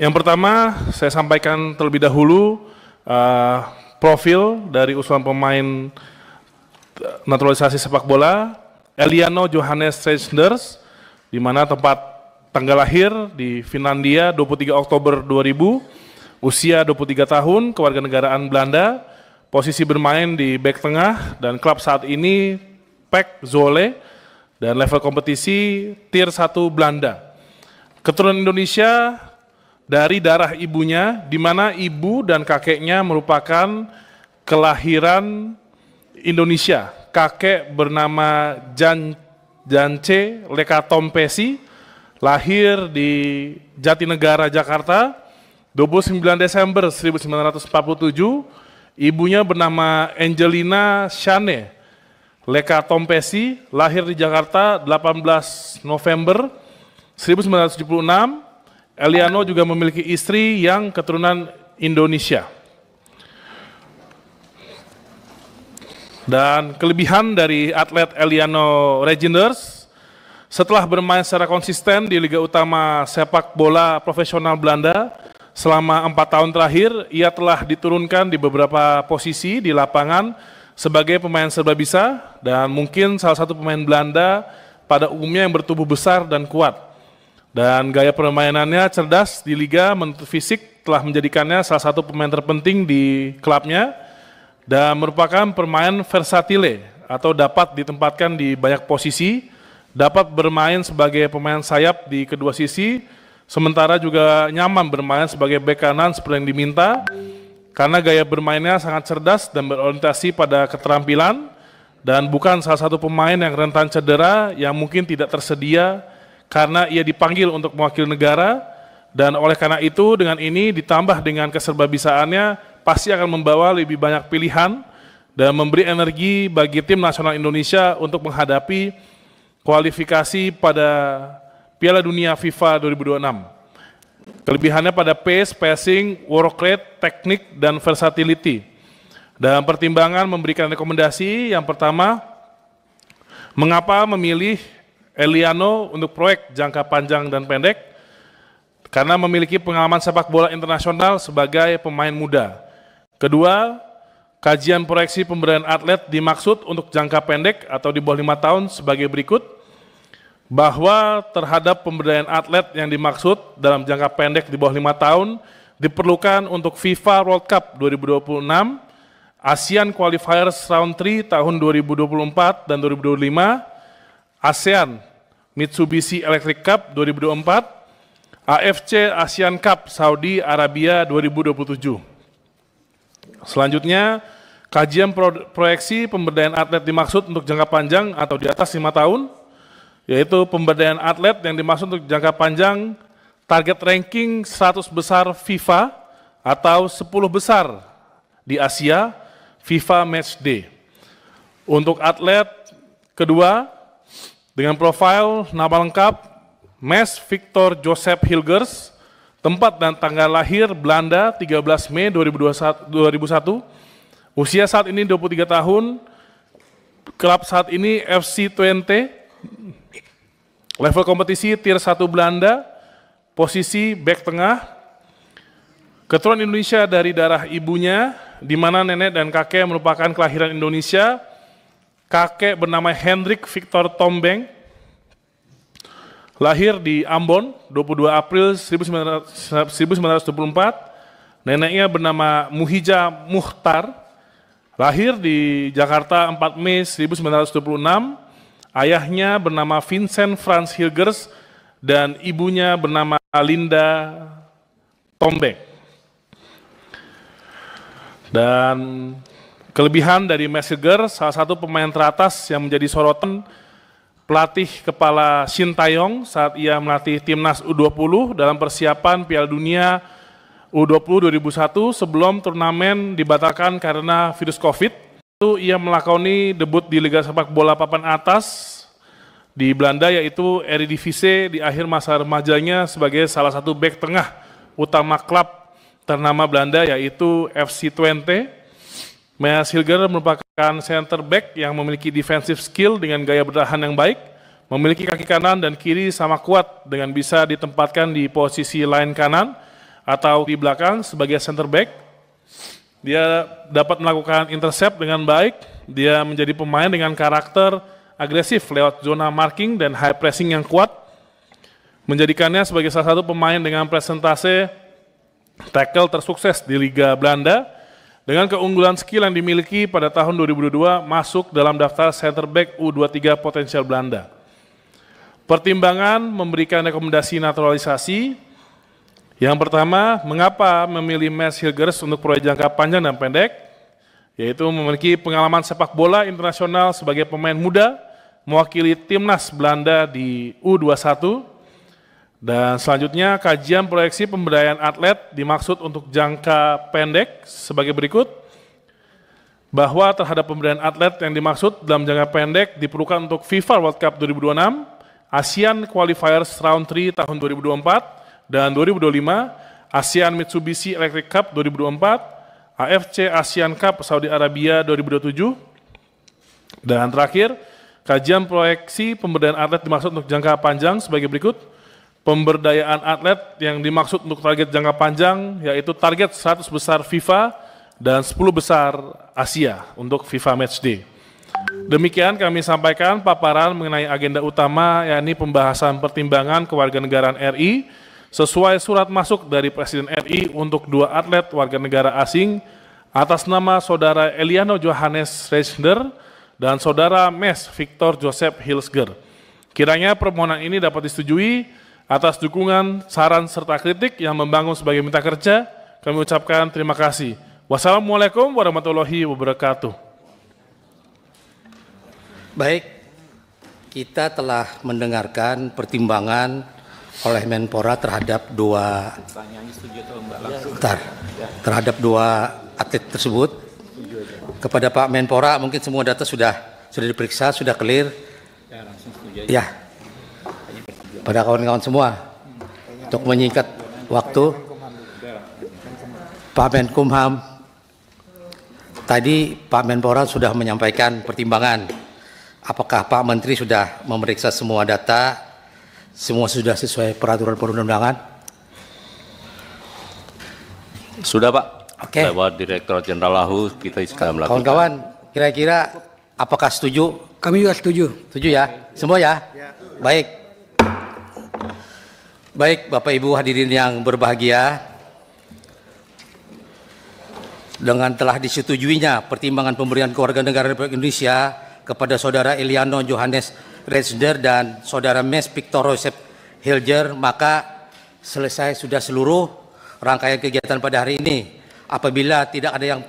Yang pertama, saya sampaikan terlebih dahulu uh, profil dari usulan pemain eh, naturalisasi sepak bola, Eliano Johannes Reinders, di mana tempat tanggal lahir di Finlandia 23 Oktober 2000, usia 23 tahun, kewarganegaraan Belanda, posisi bermain di back tengah, dan klub saat ini Pek Zole dan level kompetisi tier 1 Belanda. Keturunan Indonesia dari darah ibunya, di mana ibu dan kakeknya merupakan kelahiran Indonesia. Kakek bernama Jan, Jance Lekatompesi, lahir di Jatinegara, Jakarta, 29 Desember 1947. Ibunya bernama Angelina Shane Lekatompesi, lahir di Jakarta 18 November 1976 Eliano juga memiliki istri yang keturunan Indonesia. Dan kelebihan dari atlet Eliano Reginers, setelah bermain secara konsisten di Liga Utama Sepak Bola Profesional Belanda, selama empat tahun terakhir, ia telah diturunkan di beberapa posisi di lapangan sebagai pemain serba bisa dan mungkin salah satu pemain Belanda pada umumnya yang bertubuh besar dan kuat. Dan gaya permainannya cerdas di liga, fisik telah menjadikannya salah satu pemain terpenting di klubnya dan merupakan pemain versatile atau dapat ditempatkan di banyak posisi, dapat bermain sebagai pemain sayap di kedua sisi, sementara juga nyaman bermain sebagai bek kanan seperti yang diminta karena gaya bermainnya sangat cerdas dan berorientasi pada keterampilan dan bukan salah satu pemain yang rentan cedera yang mungkin tidak tersedia karena ia dipanggil untuk mewakili negara dan oleh karena itu dengan ini ditambah dengan keserbabisaannya pasti akan membawa lebih banyak pilihan dan memberi energi bagi tim nasional Indonesia untuk menghadapi kualifikasi pada Piala Dunia FIFA 2026. Kelebihannya pada pace, passing, work rate, teknik, dan versatility. Dalam pertimbangan memberikan rekomendasi, yang pertama, mengapa memilih Eliano untuk proyek jangka panjang dan pendek karena memiliki pengalaman sepak bola internasional sebagai pemain muda. Kedua, kajian proyeksi pemberdayaan atlet dimaksud untuk jangka pendek atau di bawah lima tahun sebagai berikut, bahwa terhadap pemberdayaan atlet yang dimaksud dalam jangka pendek di bawah lima tahun diperlukan untuk FIFA World Cup 2026, ASEAN Qualifiers Round 3 tahun 2024 dan 2025, ASEAN Mitsubishi Electric Cup 2024, AFC ASEAN Cup Saudi Arabia 2027. Selanjutnya, kajian pro proyeksi pemberdayaan atlet dimaksud untuk jangka panjang atau di atas 5 tahun, yaitu pemberdayaan atlet yang dimaksud untuk jangka panjang target ranking 100 besar FIFA atau 10 besar di Asia FIFA Match Day. Untuk atlet kedua, dengan profil nama lengkap Mes Victor Joseph Hilgers, tempat dan tanggal lahir Belanda 13 Mei 2021, 2001, usia saat ini 23 tahun, klub saat ini FC 20, level kompetisi tier 1 Belanda, posisi back tengah, keturunan Indonesia dari darah ibunya, di mana nenek dan kakek merupakan kelahiran Indonesia, kakek bernama Hendrik Victor Tombeng, lahir di Ambon 22 April 1924, neneknya bernama Muhija Muhtar, lahir di Jakarta 4 Mei 1926, ayahnya bernama Vincent Franz Hilgers, dan ibunya bernama Linda Tombeng. Dan Kelebihan dari Messiger, salah satu pemain teratas yang menjadi sorotan pelatih kepala Shin Taeyong saat ia melatih timnas U20 dalam persiapan Piala Dunia U20 2001 sebelum turnamen dibatalkan karena virus COVID. Itu ia melakoni debut di Liga Sepak Bola Papan Atas di Belanda yaitu Eredivisie di akhir masa remajanya sebagai salah satu bek tengah utama klub ternama Belanda yaitu FC Twente Meas Hilger merupakan center back yang memiliki defensive skill dengan gaya bertahan yang baik, memiliki kaki kanan dan kiri sama kuat dengan bisa ditempatkan di posisi line kanan atau di belakang sebagai center back. Dia dapat melakukan intercept dengan baik, dia menjadi pemain dengan karakter agresif lewat zona marking dan high pressing yang kuat, menjadikannya sebagai salah satu pemain dengan presentase tackle tersukses di Liga Belanda dengan keunggulan skill yang dimiliki pada tahun 2002 masuk dalam daftar center back U23 potensial Belanda. Pertimbangan memberikan rekomendasi naturalisasi yang pertama, mengapa memilih Mers Hilgers untuk proyek jangka panjang dan pendek? Yaitu memiliki pengalaman sepak bola internasional sebagai pemain muda, mewakili timnas Belanda di U21, dan selanjutnya kajian proyeksi pemberdayaan atlet dimaksud untuk jangka pendek sebagai berikut. Bahwa terhadap pemberdayaan atlet yang dimaksud dalam jangka pendek diperlukan untuk FIFA World Cup 2026, ASEAN Qualifiers Round 3 tahun 2024 dan 2025, ASEAN Mitsubishi Electric Cup 2024, AFC ASEAN Cup Saudi Arabia 2027, dan terakhir, kajian proyeksi pemberdayaan atlet dimaksud untuk jangka panjang sebagai berikut pemberdayaan atlet yang dimaksud untuk target jangka panjang yaitu target 100 besar FIFA dan 10 besar Asia untuk FIFA Matchday. Demikian kami sampaikan paparan mengenai agenda utama yakni pembahasan pertimbangan kewarganegaraan RI sesuai surat masuk dari Presiden RI untuk dua atlet warga negara asing atas nama Saudara Eliano Johannes Reisner dan Saudara Mes Victor Joseph Hilsger. Kiranya permohonan ini dapat disetujui Atas dukungan, saran, serta kritik yang membangun sebagai minta kerja, kami ucapkan terima kasih. Wassalamualaikum warahmatullahi wabarakatuh. Baik, kita telah mendengarkan pertimbangan oleh Menpora terhadap dua Bentar, terhadap dua atlet tersebut. Kepada Pak Menpora mungkin semua data sudah sudah diperiksa, sudah clear. Ya, ya kepada kawan-kawan semua untuk menyingkat waktu. Pak Menkumham, tadi Pak Menpora sudah menyampaikan pertimbangan. Apakah Pak Menteri sudah memeriksa semua data, semua sudah sesuai peraturan perundang-undangan? Sudah Pak. Oke. Okay. Lewat Direktur Jenderal Lahu kita sudah melakukan. Kawan-kawan, kira-kira apakah setuju? Kami juga setuju. Setuju ya, semua ya. ya. Baik. Baik, Bapak Ibu hadirin yang berbahagia, dengan telah disetujuinya pertimbangan pemberian negara Republik Indonesia kepada saudara Eliano Johannes Redsner dan saudara Mes Victor Josep Hilger, maka selesai sudah seluruh rangkaian kegiatan pada hari ini. Apabila tidak ada yang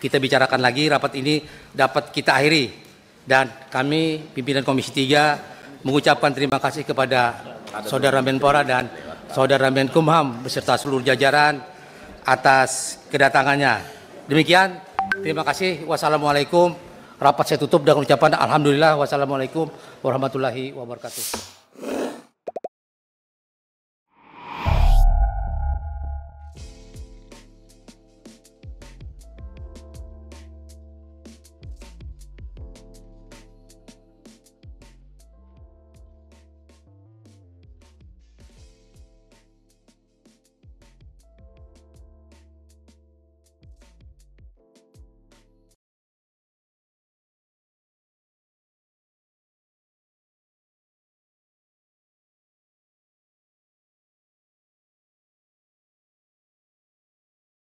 kita bicarakan lagi, rapat ini dapat kita akhiri. Dan kami, pimpinan Komisi 3, mengucapkan terima kasih kepada Saudara Menpora dan Saudara Menkumham beserta seluruh jajaran atas kedatangannya. Demikian, terima kasih. Wassalamualaikum. Rapat saya tutup dengan ucapan Alhamdulillah. Wassalamualaikum warahmatullahi wabarakatuh.